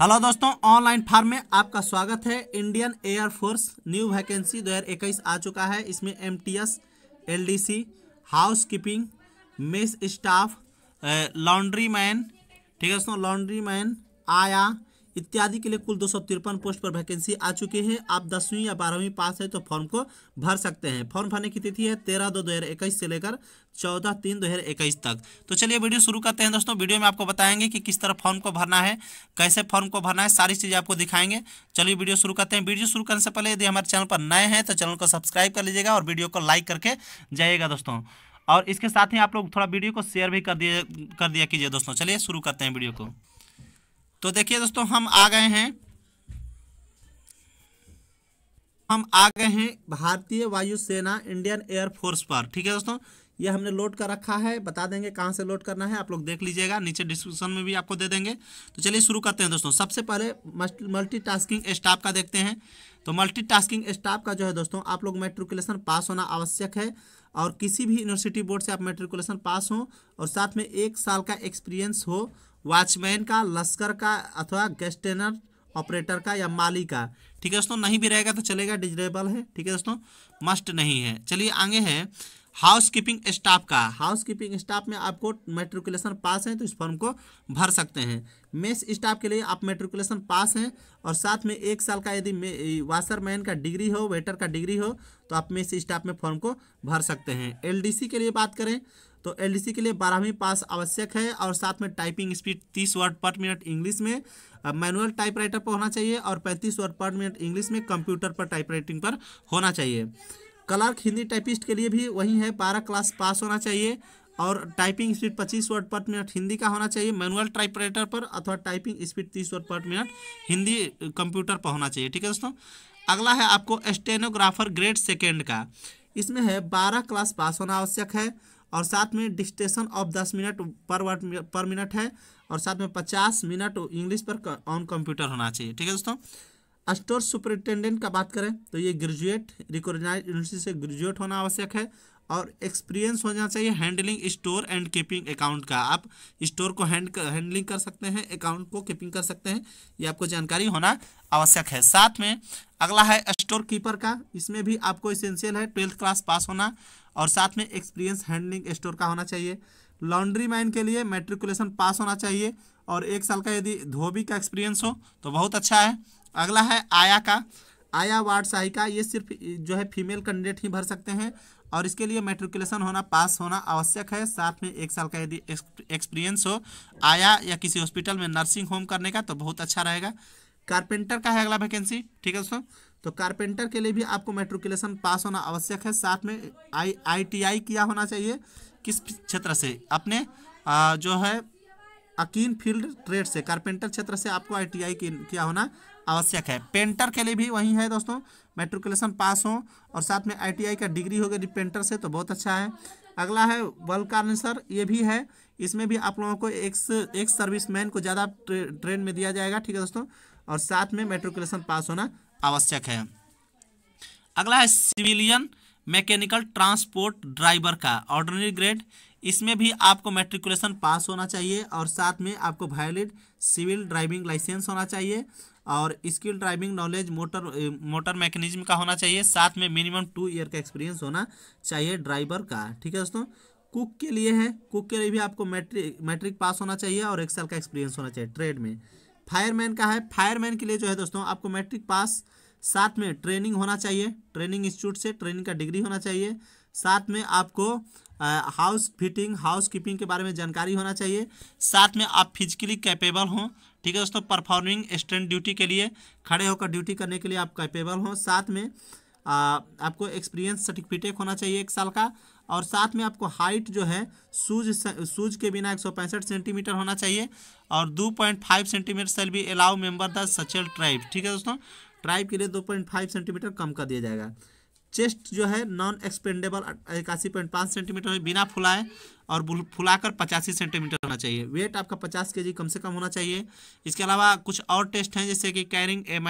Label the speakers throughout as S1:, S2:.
S1: hello दोस्तों online form में आपका स्वागत है Indian air force new vacancy 2021 आ चुका है इसमें MTS LDC house keeping mess staff laundry man ठीक है दोस्तों लॉन्ड्री मैन आया इत्यादि के लिए कुल दो पोस्ट पर वैकेंसी आ चुकी है आप दसवीं या बारहवीं पास है तो फॉर्म को भर सकते हैं फॉर्म भरने की तिथि है तेरह दो दो से लेकर चौदह तीन दो तक तो चलिए वीडियो शुरू करते हैं दोस्तों वीडियो में आपको बताएंगे कि किस तरह फॉर्म को भरना है कैसे फॉर्म को भरना है सारी चीज़ें आपको दिखाएंगे चलिए वीडियो शुरू करते हैं वीडियो शुरू करने से पहले यदि हमारे चैनल पर नए हैं तो चैनल को सब्सक्राइब कर लीजिएगा और वीडियो को लाइक करके जाइएगा दोस्तों और इसके साथ ही आप लोग थोड़ा वीडियो को शेयर भी कर दिए कर दिया कीजिए दोस्तों चलिए शुरू करते हैं वीडियो को तो देखिए दोस्तों हम आ गए हैं हम आ गए हैं भारतीय वायुसेना इंडियन एयरफोर्स पर ठीक है दोस्तों ये हमने लोड कर रखा है बता देंगे कहाँ से लोड करना है आप लोग देख लीजिएगा नीचे डिस्क्रिप्शन में भी आपको दे देंगे तो चलिए शुरू करते हैं दोस्तों सबसे पहले मल्टीटास्किंग स्टाफ का देखते हैं तो मल्टीटास्किंग स्टाफ का जो है दोस्तों आप लोग मेट्रिकुलेशन पास होना आवश्यक है और किसी भी यूनिवर्सिटी बोर्ड से आप मेट्रिकुलेशन पास हो और साथ में एक साल का एक्सपीरियंस हो वॉचमैन का लश्कर का अथवा गेस्टेनर ऑपरेटर का या माली का ठीक है दोस्तों नहीं भी रहेगा तो चलेगा डिजरेबल है ठीक है दोस्तों मस्ट नहीं है चलिए आगे है हाउस कीपिंग स्टाफ का हाउस कीपिंग स्टाफ में आपको मेट्रिकुलेशन पास है तो इस फॉर्म को भर सकते हैं मेस स्टाफ के लिए आप मेट्रिकुलेशन पास हैं और साथ में एक साल का यदि वाशरमैन का डिग्री हो वेटर का डिग्री हो तो आप मेस स्टाफ में फॉर्म को भर सकते हैं एलडीसी के लिए बात करें तो एल के लिए बारहवीं पास आवश्यक है और साथ में टाइपिंग स्पीड तीस वर्ड पर मिनट इंग्लिश में मैनुअल टाइपराइटर पर होना चाहिए और पैंतीस वर्ड पर मिनट इंग्लिश में कंप्यूटर पर टाइपराइटिंग पर होना चाहिए क्लर्क हिंदी टाइपिस्ट के लिए भी वही है बारह क्लास पास होना चाहिए और typing speed 25 word per minute Hindi का होना चाहिए मैनुअल टाइपराइटर पर अथवा typing speed 30 word per minute Hindi computer पर होना चाहिए ठीक है दोस्तों अगला है आपको स्टेनोग्राफर ग्रेड सेकेंड का इसमें है बारह क्लास पास होना आवश्यक है और साथ में डिस्टेशन ऑफ दस मिनट पर वर्ड पर मिनट है और साथ में पचास मिनट इंग्लिश पर ऑन कंप्यूटर होना चाहिए ठीक है दोस्तों स्टोर सुपरिटेंडेंट का बात करें तो ये ग्रेजुएट रिकोगनाइज यूनिवर्सिटी से ग्रेजुएट होना आवश्यक है और एक्सपीरियंस होना चाहिए handling store and keeping account का आप स्टोर को हैंड कर, हैंडलिंग कर सकते हैं अकाउंट को कीपिंग कर सकते हैं ये आपको जानकारी होना आवश्यक है साथ में अगला है स्टोर कीपर का इसमें भी आपको इसेंशियल है ट्वेल्थ क्लास पास होना और साथ में एक्सपीरियंस हैंडलिंग स्टोर का होना चाहिए लॉन्ड्री मैन के लिए मेट्रिकुलेशन पास होना चाहिए और एक साल का यदि धोबी का एक्सपीरियंस हो तो बहुत अच्छा है अगला है आया का आया वार्ड सहायिका ये सिर्फ जो है फीमेल कैंडिडेट ही भर सकते हैं और इसके लिए मेट्रिकुलेशन होना पास होना आवश्यक है साथ में एक साल का यदि एक्सपीरियंस हो आया या किसी हॉस्पिटल में नर्सिंग होम करने का तो बहुत अच्छा रहेगा कारपेंटर का है अगला वैकेंसी ठीक है दोस्तों तो कारपेंटर के लिए भी आपको मेट्रिकुलेशन पास होना आवश्यक है साथ में आई आई किया होना चाहिए किस क्षेत्र से अपने आ, जो है अकीन फील्ड ट्रेड से कारपेंटर क्षेत्र से आपको आई किया होना आवश्यक है पेंटर के लिए भी वही है दोस्तों मेट्रिकुलेशन पास हो और साथ में आईटीआई का डिग्री हो गई पेंटर से तो बहुत अच्छा है अगला है बल्ब कार्नेसर ये भी है इसमें भी आप लोगों को एक एक मैन को ज़्यादा ट्रे, ट्रेन में दिया जाएगा ठीक है दोस्तों और साथ में मेट्रिकुलेशन पास होना आवश्यक है अगला है सिविलियन मैकेनिकल ट्रांसपोर्ट ड्राइवर का ऑर्डनरी ग्रेड इसमें भी आपको मेट्रिकुलेशन पास होना चाहिए और साथ में आपको वैलिड सिविल ड्राइविंग लाइसेंस होना चाहिए और skill driving knowledge motor motor mechanism का होना चाहिए साथ में मिनिमम टू ईयर का एक्सपीरियंस होना चाहिए ड्राइवर का ठीक है दोस्तों कुक के लिए है कुक के लिए भी आपको मैट्रिक मैट्रिक पास होना चाहिए और एक साल का एक्सपीरियंस होना चाहिए ट्रेड में फायरमैन का है फायरमैन के लिए जो है दोस्तों आपको मैट्रिक पास साथ में ट्रेनिंग होना चाहिए ट्रेनिंग इंस्टीट्यूट से ट्रेनिंग का डिग्री होना चाहिए साथ में आपको हाउस फिटिंग हाउस कीपिंग के बारे में जानकारी होना चाहिए साथ में आप फिजिकली कैपेबल हों ठीक है दोस्तों परफॉर्मिंग स्टैंड ड्यूटी के लिए खड़े होकर ड्यूटी करने के लिए आप कैपेबल हों साथ में आ, आपको एक्सपीरियंस सर्टिफिकेट होना चाहिए एक साल का और साथ में आपको हाइट जो है सूज सूज के बिना एक सेंटीमीटर होना चाहिए और 2.5 सेंटीमीटर सेल भी अलाउ मेंबर द सचल ट्राइब ठीक है दोस्तों ट्राइब के लिए 2.5 सेंटीमीटर कम कर दिया जाएगा चेस्ट जो है नॉन एक्सपेंडेबल इक्यासी पॉइंट पाँच सेंटीमीटर में बिना फुलाए और फुलाकर पचासी सेंटीमीटर होना चाहिए वेट आपका पचास के जी कम से कम होना चाहिए इसके अलावा कुछ और टेस्ट हैं जैसे कि कैरिंग एम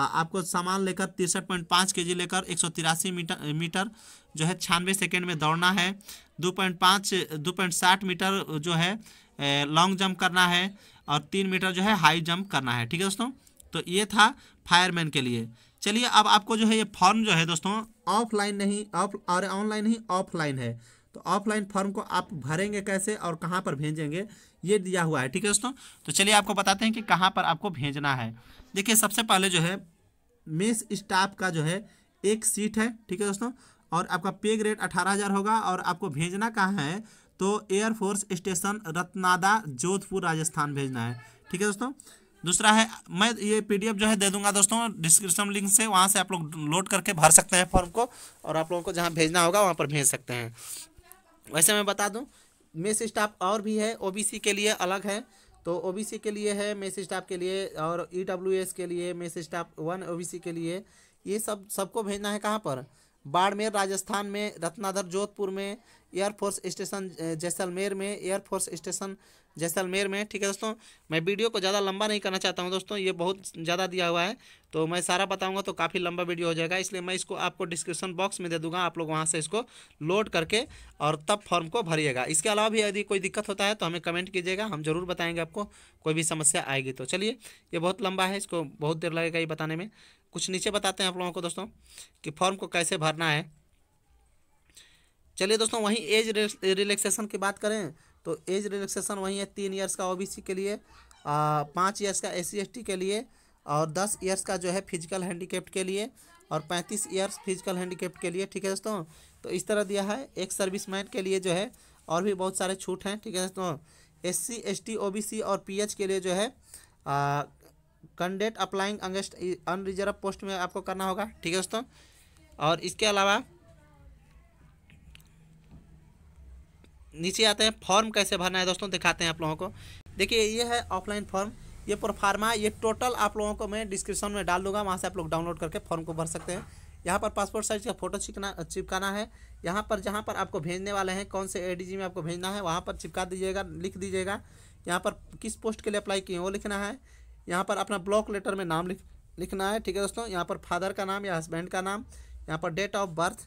S1: आपको सामान लेकर तिरसठ पॉइंट पाँच के जी लेकर एक सौ तिरासी मीटर मीटर जो है छियानवे सेकेंड में दौड़ना है दो पॉइंट पाँच दो पॉइंट साठ मीटर जो है लॉन्ग जंप करना है और तीन मीटर जो है हाई जंप करना है ठीक है दोस्तों तो ये था फायरमैन के लिए चलिए अब आपको जो है ये फॉर्म जो है दोस्तों ऑफलाइन नहीं ऑफ और ऑनलाइन नहीं ऑफलाइन है तो ऑफलाइन फॉर्म को आप भरेंगे कैसे और कहाँ पर भेजेंगे ये दिया हुआ है ठीक है दोस्तों तो चलिए आपको बताते हैं कि कहाँ पर आपको भेजना है देखिए सबसे पहले जो है मेस स्टाफ का जो है एक सीट है ठीक है दोस्तों और आपका पे ग्रेड अठारह हज़ार होगा और आपको भेजना कहाँ है तो एयरफोर्स स्टेशन रत्नादा जोधपुर राजस्थान भेजना है ठीक है दोस्तों दूसरा है मैं ये पीडीएफ जो है दे दूंगा दोस्तों डिस्क्रिप्शन लिंक से वहाँ से आप लोग लोड करके भर सकते हैं फॉर्म को और आप लोगों को जहाँ भेजना होगा वहाँ पर भेज सकते हैं वैसे मैं बता दूँ मेस स्टाफ और भी है ओ के लिए अलग है तो ओ के लिए है मेस स्टाफ के लिए और ई e के लिए मेस स्टाफ वन ओ के लिए ये सब सबको भेजना है कहाँ पर बाड़मेर राजस्थान में रत्नाधर जोधपुर में एयरफोर्स स्टेशन जैसलमेर में एयरफोर्स स्टेशन जैसलमेर में ठीक है दोस्तों मैं वीडियो को ज़्यादा लंबा नहीं करना चाहता हूँ दोस्तों ये बहुत ज़्यादा दिया हुआ है तो मैं सारा बताऊँगा तो काफ़ी लंबा वीडियो हो जाएगा इसलिए मैं इसको आपको डिस्क्रिप्शन बॉक्स में दे दूँगा आप लोग वहाँ से इसको लोड करके और तब फॉर्म को भरिएगा इसके अलावा भी यदि कोई दिक्कत होता है तो हमें कमेंट कीजिएगा हम ज़रूर बताएँगे आपको कोई भी समस्या आएगी तो चलिए ये बहुत लंबा है इसको बहुत देर लगेगा ये बताने में कुछ नीचे बताते हैं आप लोगों को दोस्तों कि फॉर्म को कैसे भरना है चलिए दोस्तों वहीं एज रिलैक्सेशन की बात करें तो एज रिलैक्सेशन वही है तीन ईयर्स का ओबीसी के लिए पाँच ईयर्स का एस सी के लिए और दस ईयर्स का जो है फिजिकल हैंडीकेप्ट के लिए और पैंतीस ईयर्स फिजिकल हैंडीकेप्ट के लिए ठीक है दोस्तों तो इस तरह दिया है एक मैन के लिए जो है और भी बहुत सारे छूट हैं ठीक है दोस्तों S C S T O B C और पी एच के लिए जो है candidate applying against unreserved post में आपको करना होगा ठीक है दोस्तों और इसके अलावा नीचे आते हैं फॉर्म कैसे भरना है दोस्तों दिखाते हैं आप लोगों को देखिए ये है ऑफलाइन फॉर्म ये प्रोफार्मा ये टोटल आप लोगों को मैं डिस्क्रिप्शन में डाल दूंगा वहाँ से आप लोग डाउनलोड करके फॉर्म को भर सकते हैं यहाँ पर पासपोर्ट साइज का फोटो चिपना चिपकाना है यहाँ पर जहाँ पर आपको भेजने वाले हैं कौन से एडीजी में आपको भेजना है वहाँ पर चिपका दीजिएगा लिख दीजिएगा यहाँ पर किस पोस्ट के लिए अप्लाई किए वो लिखना है यहाँ पर अपना ब्लॉक लेटर में नाम लिख लिखना है ठीक है दोस्तों यहाँ पर फादर का नाम या हस्बैंड का नाम यहाँ पर डेट ऑफ बर्थ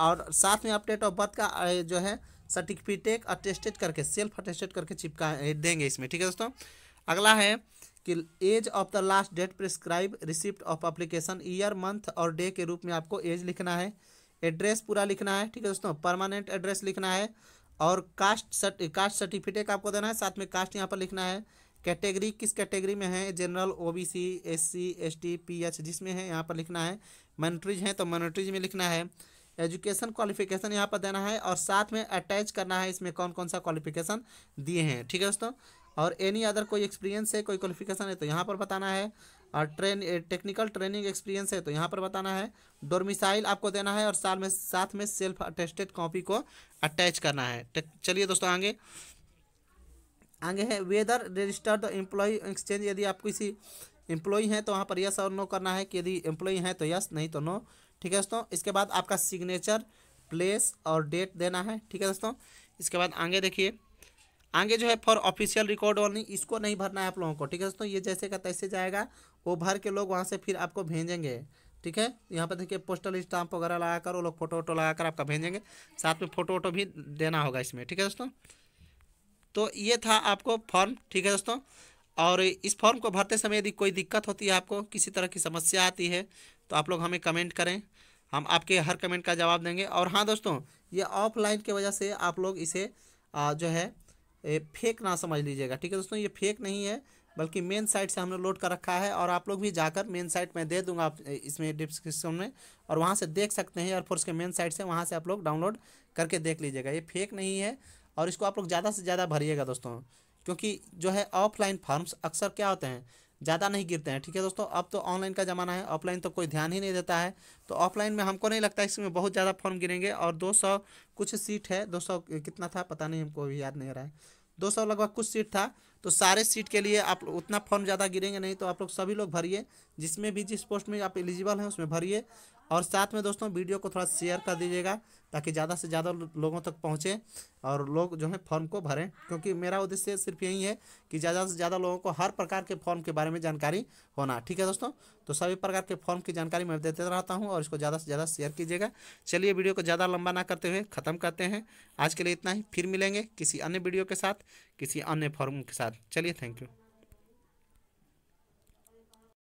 S1: और साथ में आप डेट ऑफ बर्थ का जो है सर्टिफिकेट अटेस्टेड करके सेल्फ अटेस्टेड करके चिपका देंगे इसमें ठीक है दोस्तों अगला है कि age of the last date prescribed receipt of application year month और डे के रूप में आपको एज लिखना है एड्रेस पूरा लिखना है ठीक है दोस्तों परमानेंट एड्रेस लिखना है और कास्ट सर्ट कास्ट सर्टिफिकेट आपको देना है साथ में कास्ट यहाँ पर लिखना है कैटेगरी किस कैटेगरी में है general OBC SC ST PH जिसमें है यहाँ पर लिखना है मनोट्रीज हैं तो मनोट्रीज में लिखना है एजुकेशन क्वालिफिकेशन यहाँ पर देना है और साथ में अटैच करना है इसमें कौन कौन सा क्वालिफिकेशन दिए हैं ठीक है दोस्तों और एनी अदर कोई एक्सपीरियंस है कोई क्वालिफिकेशन है तो यहाँ पर बताना है और ट्रेन टेक्निकल ट्रेनिंग एक्सपीरियंस है तो यहाँ पर बताना है डोरमिसाइल आपको देना है और साल में साथ में सेल्फ अटेस्टेड कॉपी को अटैच करना है चलिए दोस्तों आगे आगे है वेदर रजिस्टर्ड एम्प्लॉय एक्सचेंज यदि आप किसी एम्प्लॉय हैं तो वहाँ पर यस और नो करना है कि यदि एम्प्लॉय हैं तो यस नहीं तो नो ठीक है दोस्तों इसके बाद आपका सिग्नेचर प्लेस और डेट देना है ठीक है दोस्तों इसके बाद आगे देखिए आगे जो है फॉर ऑफिशियल रिकॉर्ड ओनली इसको नहीं भरना है आप लोगों को ठीक है दोस्तों ये जैसे का तैसे जाएगा वो भर के लोग वहाँ से फिर आपको भेजेंगे ठीक है यहाँ पर देखिए पोस्टल स्टाम्प वगैरह लगा कर वो लोग फोटो वोटो लगा कर आपका भेजेंगे साथ में फोटो वोटो भी देना होगा इसमें ठीक है दोस्तों तो ये था आपको फॉर्म ठीक है दोस्तों और इस फॉर्म को भरते समय यदि कोई दिक्कत होती है आपको किसी तरह की समस्या आती है तो आप लोग हमें कमेंट करें हम आपके हर कमेंट का जवाब देंगे और हाँ दोस्तों ये ऑफलाइन की वजह से आप लोग इसे आ, जो है फेक ना समझ लीजिएगा ठीक है दोस्तों ये फेक नहीं है बल्कि मेन साइट से हमने लोड कर रखा है और आप लोग भी जाकर मेन साइट में दे दूंगा आप इसमें डिस्क्रिप्शन में और वहाँ से देख सकते हैं एयरफोर्स के मेन साइट से वहाँ से आप लोग डाउनलोड करके देख लीजिएगा ये फेक नहीं है और इसको आप लोग ज़्यादा से ज़्यादा भरिएगा दोस्तों क्योंकि जो है ऑफलाइन फॉर्म्स अक्सर क्या होते हैं ज़्यादा नहीं गिरते हैं ठीक है दोस्तों अब तो ऑनलाइन का ज़माना है ऑफलाइन तो कोई ध्यान ही नहीं देता है तो ऑफलाइन में हमको नहीं लगता इसमें बहुत ज़्यादा फॉर्म गिरेंगे और 200 कुछ सीट है 200 कितना था पता नहीं हमको अभी याद नहीं आ रहा है 200 लगभग कुछ सीट था तो सारे सीट के लिए आप उतना फॉर्म ज़्यादा गिरेंगे नहीं तो आप लोग सभी लोग भरिए जिसमें भी जिस पोस्ट में आप एलिजिबल हैं उसमें भरिए और साथ में दोस्तों वीडियो को थोड़ा शेयर कर दीजिएगा ताकि ज़्यादा से ज़्यादा लोगों तक पहुँचे और लोग जो है फॉर्म को भरें क्योंकि मेरा उद्देश्य सिर्फ यही है कि ज़्यादा से ज़्यादा लोगों को हर प्रकार के फॉर्म के बारे में जानकारी होना ठीक है दोस्तों तो सभी प्रकार के फॉर्म की जानकारी मैं देते रहता हूँ और इसको ज़्यादा से ज़्यादा शेयर कीजिएगा चलिए वीडियो को ज़्यादा लंबा ना करते हुए ख़त्म करते हैं आज के लिए इतना ही फिर मिलेंगे किसी अन्य वीडियो के साथ किसी अन्य फॉर्म के साथ चलिए थैंक यू